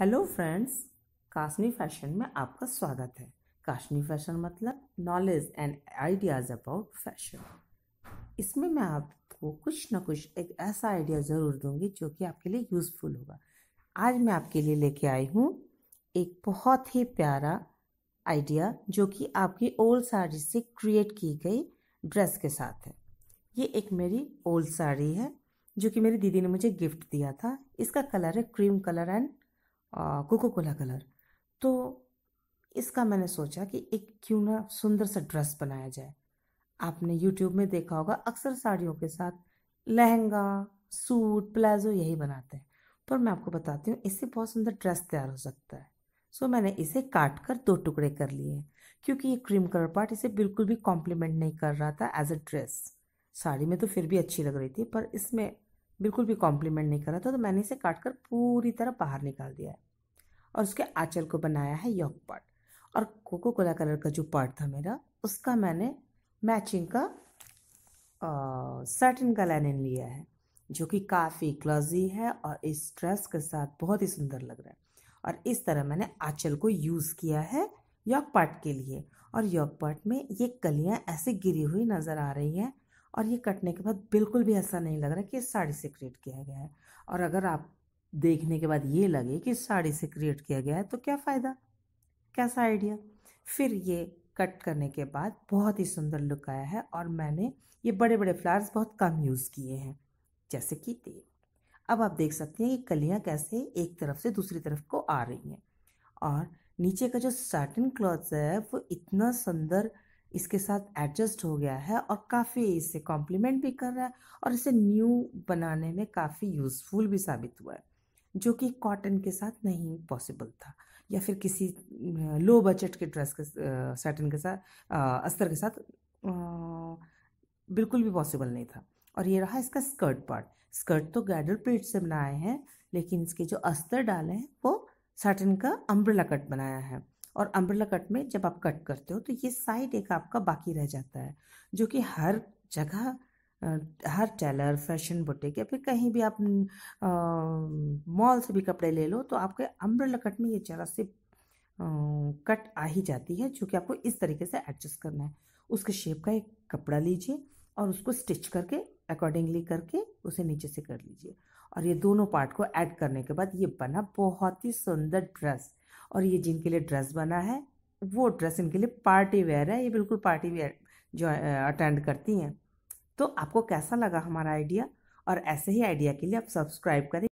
hello friends काशनी fashion में आपका स्वागत है काशनी फैशन मतलब knowledge and ideas about fashion इसमें मैं आपको कुछ ना कुछ एक ऐसा आइडिया ज़रूर दूंगी जो कि आपके लिए यूज़फुल होगा आज मैं आपके लिए लेके आई हूँ एक बहुत ही प्यारा आइडिया जो कि आपकी ओल्ड साड़ी से क्रिएट की गई ड्रेस के साथ है ये एक मेरी ओल्ड साड़ी है जो कि मेरी दीदी ने मुझे गिफ्ट दिया था इसका कलर है cream colour and coca cola colour तो इसका मैंने सोचा कि एक क्यों ना सुंदर सा ड्रेस बनाया जाए आपने यूट्यूब में देखा होगा अक्सर साड़ियों के साथ लहंगा सूट प्लाजो यही बनाते हैं पर मैं आपको बताती हूँ इससे बहुत सुंदर ड्रेस तैयार हो सकता है सो मैंने इसे काट कर दो टुकड़े कर लिए हैं क्योंकि ये क्रीम कलर पार्ट इसे बिल्कुल भी कॉम्प्लीमेंट नहीं कर रहा था एज अ ड्रेस साड़ी में तो फिर भी अच्छी लग रही थी पर इसमें बिल्कुल भी कॉम्प्लीमेंट नहीं कर रहा था तो मैंने इसे काट कर पूरी तरह बाहर निकाल दिया है और उसके आंचल को बनाया है यॉक पार्ट और कोको कोला कलर का जो पार्ट था मेरा उसका मैंने मैचिंग का सर्टिन का लाइनिन लिया है जो कि काफ़ी क्लॉजी है और इस ड्रेस के साथ बहुत ही सुंदर लग रहा है और इस तरह मैंने आंचल को यूज़ किया है यॉक पार्ट के लिए और यॉक पार्ट में ये कलियाँ ऐसे गिरी हुई नज़र आ रही हैं और ये कटने के बाद बिल्कुल भी ऐसा नहीं लग रहा कि इस साड़ी से क्रिएट किया गया है और अगर आप देखने के बाद ये लगे कि इस साड़ी से क्रिएट किया गया है तो क्या फ़ायदा कैसा आइडिया फिर ये कट करने के बाद बहुत ही सुंदर लुक आया है और मैंने ये बड़े बड़े फ्लावर्स बहुत कम यूज़ किए हैं जैसे कि तेल अब आप देख सकते हैं कि कलियाँ कैसे एक तरफ से दूसरी तरफ को आ रही हैं और नीचे का जो साटन क्लॉथ है वो इतना सुंदर इसके साथ एडजस्ट हो गया है और काफ़ी इसे कॉम्प्लीमेंट भी कर रहा है और इसे न्यू बनाने में काफ़ी यूज़फुल भी साबित हुआ है जो कि कॉटन के साथ नहीं पॉसिबल था या फिर किसी लो बजट के ड्रेस के सैटन के साथ अस्तर के साथ बिल्कुल भी पॉसिबल नहीं था और ये रहा इसका स्कर्ट पार्ट स्कर्ट तो गैडर प्लेट से बनाए हैं लेकिन इसके जो अस्तर डाले हैं वो सेटन का अम्ब्रेला कट बनाया है और अम्ब्रेला कट में जब आप कट करते हो तो ये साइड एक आपका बाकी रह जाता है जो कि हर जगह हर टेलर फैशन बुटीक या फिर कहीं भी आप मॉल से भी कपड़े ले लो तो आपके अम्ब्रेला कट में ये जरा से कट आ ही जाती है जो कि आपको इस तरीके से एडजस्ट करना है उसके शेप का एक कपड़ा लीजिए और उसको स्टिच करके अकॉर्डिंगली करके उसे नीचे से कर लीजिए और ये दोनों पार्ट को ऐड करने के बाद ये बना बहुत ही सुंदर ड्रेस और ये जिनके लिए ड्रेस बना है वो ड्रेस इनके लिए पार्टी वेयर है ये बिल्कुल पार्टी वेयर जो अटेंड करती हैं तो आपको कैसा लगा हमारा आइडिया और ऐसे ही आइडिया के लिए आप सब्सक्राइब करें